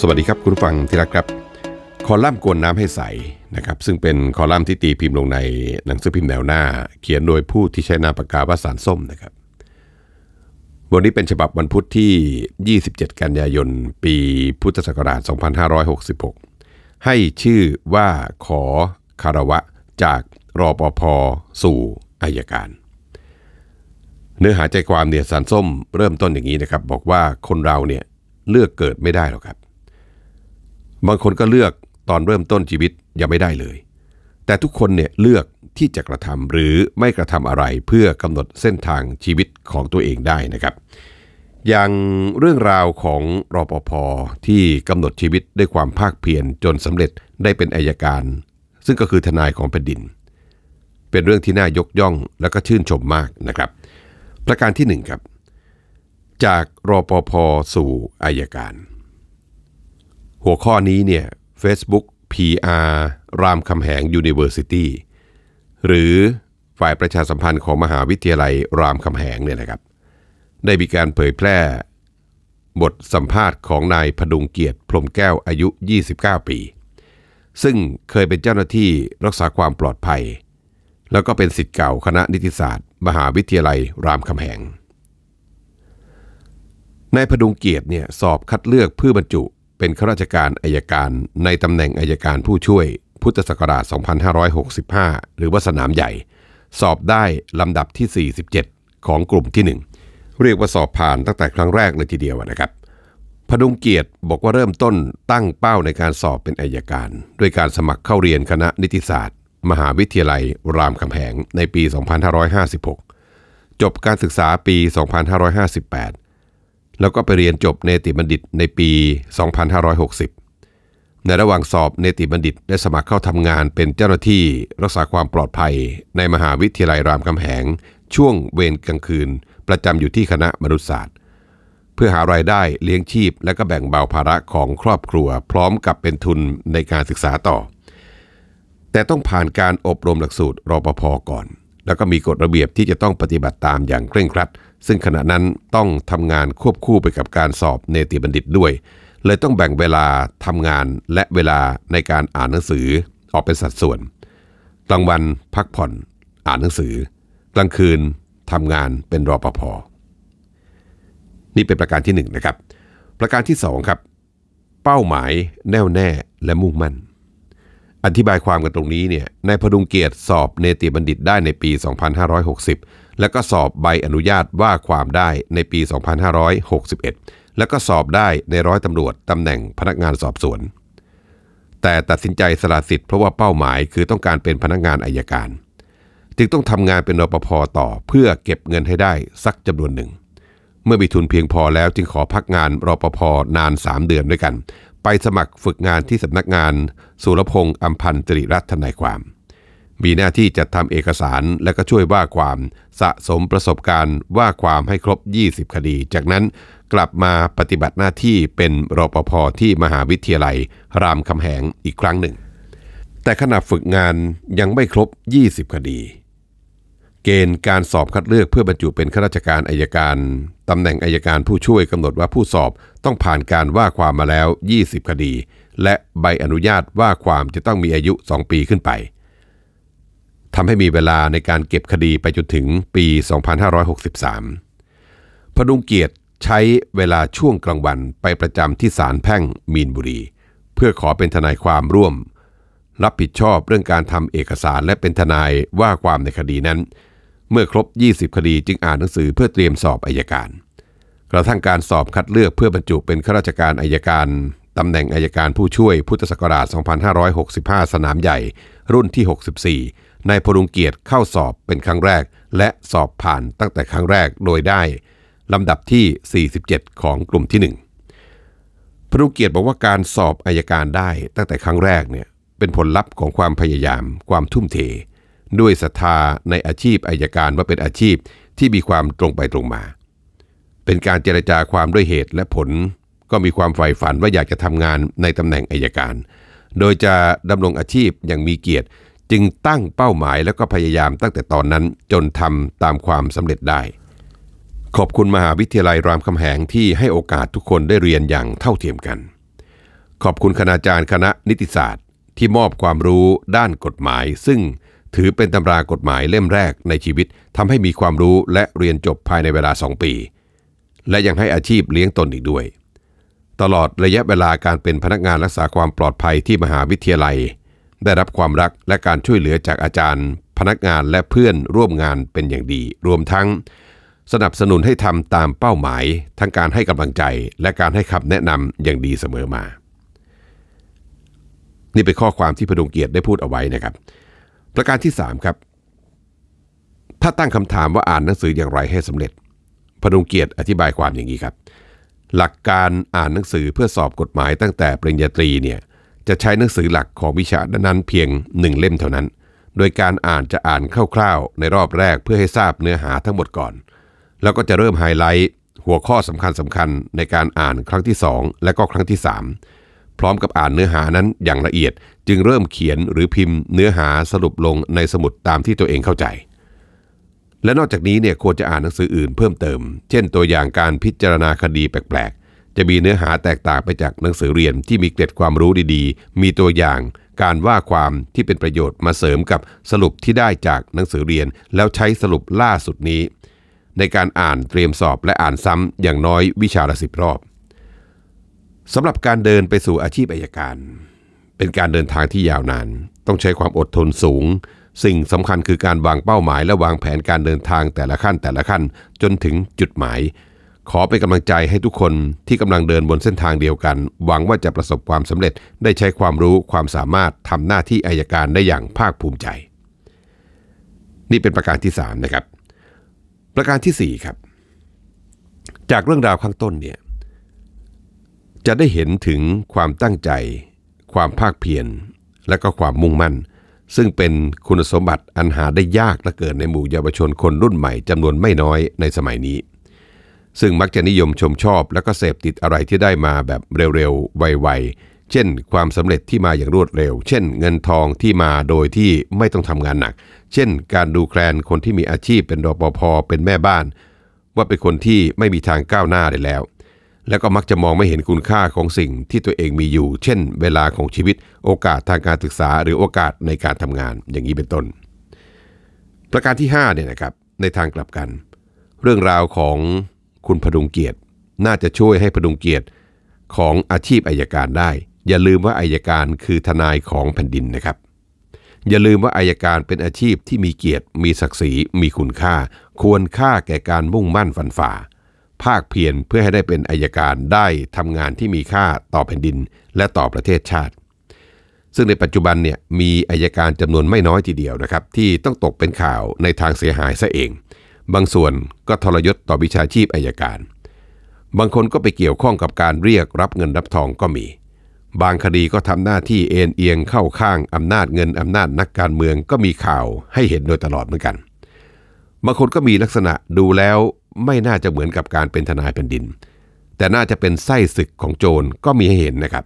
สวัสดีครับคุณฟังที่รักครับ คอลัมน์กวนน้ำให้ใสนะครับ ซึ่งเป็นคอลัมน์ที่ตีพิมพ์ลงในหนังสือพิมพ์แนวหน้า เขียนโดยผู้ที่ใช้นามปากกาว่าสารส้มนะครับ วันนี้เป็นฉบับวันพุทธที่ 27 กันยายนปีพุทธศักราช2566 ให้ชื่อว่าขอคารวะจากรอปภสู่อายการ เนื้อหาใจความเนี่ยสารส้มเริ่มต้นอย่างนี้นะครับบอกว่าคนเราเนี่ยเลือกเกิดไม่ได้หรอกครับบางคนก็เลือกตอนเริ่มต้นชีวิตยังไม่ได้เลย แต่ทุกคนเนี่ยเลือกที่จะกระทำหรือไม่กระทำอะไรเพื่อกำหนดเส้นทางชีวิตของตัวเองได้นะครับ อย่างเรื่องราวของรอปภที่กำหนดชีวิตด้วยความภาคเพียรจนสำเร็จได้เป็นอายการ ซึ่งก็คือทนายของแผ่นดิน เป็นเรื่องที่น่ายกย่อง และก็ชื่นชมมากนะครับ ประการที่1ครับจากรอปภสู่อายการหัวข้อนี้เนี่ย Facebook PR รามคำแหง University หรือฝ่ายประชาสัมพันธ์ของมหาวิทยาลัยรามคำแหงเนี่ยนะครับได้มีการเผยแพร่บทสัมภาษณ์ของนายพดุงเกียรติพรมแก้วอายุ 29 ปี ซึ่งเคยเป็นเจ้าหน้าที่รักษาความปลอดภัย แล้วก็เป็นสิทธิ์เก่าคณะนิติศาสตร์มหาวิทยาลัยรามคำแหงนายพดุงเกียรติเนี่ยสอบคัดเลือกเพื่อบรรจุเป็นข้าราชการอายการในตำแหน่งอายการผู้ช่วย พุทธศักราช 2565 หรือว่าสนามใหญ่ สอบได้ลำดับที่ 47 ของกลุ่มที่ 1 เรียกว่าสอบผ่านตั้งแต่ครั้งแรกเลยทีเดียวนะครับพดุงเกียรติบอกว่าเริ่มต้นตั้งเป้าในการสอบเป็นอายการ ด้วยการสมัครเข้าเรียนคณะนิติศาสตร์ มหาวิทยาลัย รามคำแหงในปี 2556 จบการศึกษาปี 2558แล้วก็ไปเรียนจบเนติบัณฑิตในปี 2560 ในระหว่างสอบเนติบัณฑิตได้สมัครเข้าทำงานเป็นเจ้าหน้าที่รักษาความปลอดภัย ในมหาวิทยาลัยรามคำแหงช่วงเวรกลางคืนประจำอยู่ที่คณะมนุษยศาสตร์ เพื่อหารายได้เลี้ยงชีพและก็แบ่งเบาภาระของครอบครัว พร้อมกับเป็นทุนในการศึกษาต่อ แต่ต้องผ่านการอบรมหลักสูตรรปภก่อนแล้วก็มีกฎระเบียบที่จะต้องปฏิบัติตามอย่างเคร่งครัดซึ่งขณะนั้นต้องทำงานควบคู่ไปกับการสอบเนติบัณฑิตด้วยเลยต้องแบ่งเวลาทำงานและเวลาในการอ่านหนังสือออกเป็นสัดส่วนกลางวันพักผ่อน อ่านหนังสือ กลางคืนทำงานเป็นรอปภนี่เป็นประการที่1นนะครับประการที่ 2 ครับ เป้าหมาย แน่วแน่ และมุ่งมั่นอธิบายความกันตรงนี้เนี่ย นายพดุงเกียรติสอบเนติบัณฑิตได้ในปี 2560 แล้วก็สอบใบอนุญาตว่าความได้ในปี 2561 แล้วก็สอบได้ในร้อยตำรวจตำแหน่งพนักงานสอบสวน แต่ตัดสินใจสละสิทธิ์เพราะว่าเป้าหมายคือต้องการเป็นพนักงานอายการ จึงต้องทำงานเป็นรปภต่อเพื่อเก็บเงินให้ได้สักจำนวนหนึ่ง เมื่อมีทุนเพียงพอแล้วจึงขอพักงานรปภนาน 3 เดือนด้วยกันไปสมัครฝึกงานที่สำนักงานสุรพงษ์อัมพันธตริรัตน์ทนายความ มีหน้าที่จัดทำเอกสารและก็ช่วยว่าความสะสมประสบการณ์ว่าความให้ครบ 20 คดี จากนั้นกลับมาปฏิบัติหน้าที่เป็นรปภที่มหาวิทยาลัยรามคำแหงอีกครั้งหนึ่ง แต่ขณะฝึกงานยังไม่ครบ 20 คดีเกณฑ์การสอบคัดเลือกเพื่อบรรจุเป็นข้าราชการอายการ ตำแหน่งอายการผู้ช่วยกำหนดว่าผู้สอบต้องผ่านการว่าความมาแล้ว 20 คดี และใบอนุญาตว่าความจะต้องมีอายุ 2 ปีขึ้นไปทำให้มีเวลาในการเก็บคดีไปจนถึงปี 2563พดุงเกียรติใช้เวลาช่วงกลางวันไปประจำที่ศาลแพ่งมีนบุรี เพื่อขอเป็นทนายความร่วม รับผิดชอบเรื่องการทำเอกสารและเป็นทนายว่าความในคดีนั้นเมื่อครบ 20 คดีจึงอ่านหนังสือเพื่อเตรียมสอบอายการ กระทั่งการสอบคัดเลือกเพื่อบรรจุ เป็นข้าราชการอายการ ตำแหน่งอายการผู้ช่วยพุทธศักราช 2565 สนามใหญ่ รุ่นที่ 64 นายพลุงเกียรติเข้าสอบเป็นครั้งแรกและสอบผ่านตั้งแต่ครั้งแรกโดยได้ลำดับที่ 47 ของกลุ่มที่1พลุงเกียรติบอกว่าการสอบอายการได้ตั้งแต่ครั้งแรกเนี่ยเป็นผลลัพธ์ของความพยายาม ความทุ่มเทด้วยศรัทธาในอาชีพอายการว่าเป็นอาชีพที่มีความตรงไปตรงมา เป็นการเจรจาความด้วยเหตุและผล ก็มีความใฝ่ฝันว่าอยากจะทำงานในตำแหน่งอายการ โดยจะดำรงอาชีพอย่างมีเกียรติ จึงตั้งเป้าหมายแล้วก็พยายามตั้งแต่ตอนนั้น จนทำตามความสำเร็จได้ ขอบคุณมหาวิทยาลัยรามคำแหงที่ให้โอกาสทุกคนได้เรียนอย่างเท่าเทียมกัน ขอบคุณคณาจารย์คณะนิติศาสตร์ ที่มอบความรู้ด้านกฎหมายซึ่งถือเป็นตำรากฎหมายเล่มแรกในชีวิตทำให้มีความรู้และเรียนจบภายในเวลา 2 ปี และยังให้อาชีพเลี้ยงตนอีกด้วย ตลอดระยะเวลาการเป็นพนักงานรักษาความปลอดภัยที่มหาวิทยาลัย ได้รับความรักและการช่วยเหลือจากอาจารย์ พนักงานและเพื่อนร่วมงานเป็นอย่างดี รวมทั้ง สนับสนุนให้ทำตามเป้าหมายทั้งการให้กำลังใจ และการให้คำแนะนำอย่างดีเสมอมา นี่เป็นข้อความที่พดุงเกียรติได้พูดเอาไว้นะครับประการที่ 3 ครับ ถ้าตั้งคำถามว่าอ่านหนังสืออย่างไรให้สำเร็จพนุงเกียรติอธิบายความอย่างนี้ครับ หลักการอ่านหนังสือเพื่อสอบกฎหมายตั้งแต่ปริญญาตรีเนี่ย จะใช้หนังสือหลักของวิชานั้นเพียง 1 เล่มเท่านั้น โดยการอ่านจะอ่านคร่าวๆในรอบแรกเพื่อให้ทราบเนื้อหาทั้งหมดก่อน แล้วก็จะเริ่มไฮไลท์หัวข้อสำคัญสคัญในการอ่านครั้งที่ 2 และก็ครั้งที่3พร้อมกับอ่านเนื้อหานั้นอย่างละเอียด จึงเริ่มเขียนหรือพิมพ์เนื้อหาสรุปลงในสมุดตามที่ตัวเองเข้าใจ และนอกจากนี้เนี่ยควรจะอ่านหนังสืออื่นเพิ่มเติม เช่น ตัวอย่างการพิจารณาคดีแปลกๆ จะมีเนื้อหาแตกต่างไปจากหนังสือเรียนที่มีเกร็ดความรู้ดีๆ มีตัวอย่างการว่าความที่เป็นประโยชน์มาเสริมกับสรุปที่ได้จากหนังสือเรียนแล้วใช้สรุปล่าสุดนี้ ในการอ่านเตรียมสอบและอ่านซ้ำอย่างน้อยวิชาละสิบรอบสำหรับการเดินไปสู่อาชีพอายการ เป็นการเดินทางที่ยาวนาน ต้องใช้ความอดทนสูง สิ่งสำคัญคือการวางเป้าหมายและวางแผนการเดินทางแต่ละขั้นแต่ละขั้นจนถึงจุดหมาย ขอเป็นกำลังใจให้ทุกคนที่กำลังเดินบนเส้นทางเดียวกัน หวังว่าจะประสบความสำเร็จได้ใช้ความรู้ความสามารถทำหน้าที่อายการได้อย่างภาคภูมิใจ นี่เป็นประการที่ 3 นะครับ ประการที่ 4 ครับ จากเรื่องราวข้างต้นเนี่ยจะได้เห็นถึงความตั้งใจ ความภาคเพียร และก็ความมุ่งมั่น ซึ่งเป็นคุณสมบัติอันหาได้ยากและเกิดในหมู่เยาวชนคนรุ่นใหม่จำนวนไม่น้อยในสมัยนี้ ซึ่งมักจะนิยมชมชอบและก็เสพติดอะไรที่ได้มาแบบเร็วๆ ไวๆ เช่นความสำเร็จที่มาอย่างรวดเร็ว เช่นเงินทองที่มาโดยที่ไม่ต้องทำงานหนัก เช่นการดูแคลนคนที่มีอาชีพเป็นรปภเป็นแม่บ้าน ว่าเป็นคนที่ไม่มีทางก้าวหน้าได้แล้วและก็มักจะมองไม่เห็นคุณค่าของสิ่งที่ตัวเองมีอยู่ เช่น เวลาของชีวิต โอกาสทางการศึกษาหรือโอกาสในการทำงาน อย่างนี้เป็นต้น ประการที่5เนี่ยนะครับ ในทางกลับกัน เรื่องราวของคุณพดุงเกียรติ น่าจะช่วยให้พดุงเกียรติของอาชีพอายการได้ อย่าลืมว่าอายการคือทนายของแผ่นดินนะครับ อย่าลืมว่าอายการเป็นอาชีพที่มีเกียรติ มีศักดิ์ศรี มีคุณค่า ควรค่าแก่การมุ่งมั่นฟันฝ่าภาคเพียรเพื่อให้ได้เป็นอายการได้ทำงานที่มีค่าต่อแผ่นดินและต่อประเทศชาติ ซึ่งในปัจจุบันเนี่ยมีอายการจำนวนไม่น้อยทีเดียวนะครับที่ต้องตกเป็นข่าวในทางเสียหายซะเอง บางส่วนก็ทรยศต่อวิชาชีพอายการ บางคนก็ไปเกี่ยวข้องกับการเรียกรับเงินรับทองก็มี บางคดีก็ทำหน้าที่เอ็นเอียงเข้าข้างอำนาจเงินอำนาจนักการเมืองก็มีข่าวให้เห็นโดยตลอดเหมือนกัน บางคนก็มีลักษณะดูแล้วไม่น่าจะเหมือนกับการเป็นทนายแผ่นดิน แต่น่าจะเป็นไส้ศึกของโจรก็มีให้เห็นนะครับ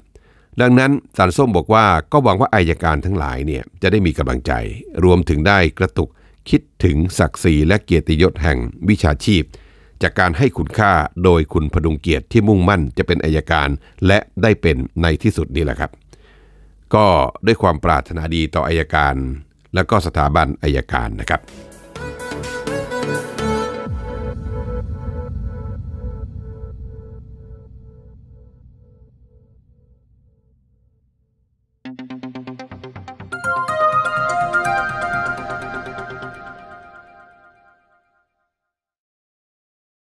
ดังนั้นสารส้มบอกว่าก็หวังว่าอายการทั้งหลายเนี่ยจะได้มีกำลังใจ รวมถึงได้กระตุก คิดถึงศักดิ์ศรีและเกียรติยศแห่งวิชาชีพ จากการให้คุณค่าโดยคุณพดุงเกียรติที่มุ่งมั่นจะเป็นอายการและได้เป็นในที่สุดนี่แหละครับ ก็ด้วยความปรารถนาดีต่ออายการ และก็สถาบันอายการนะครับ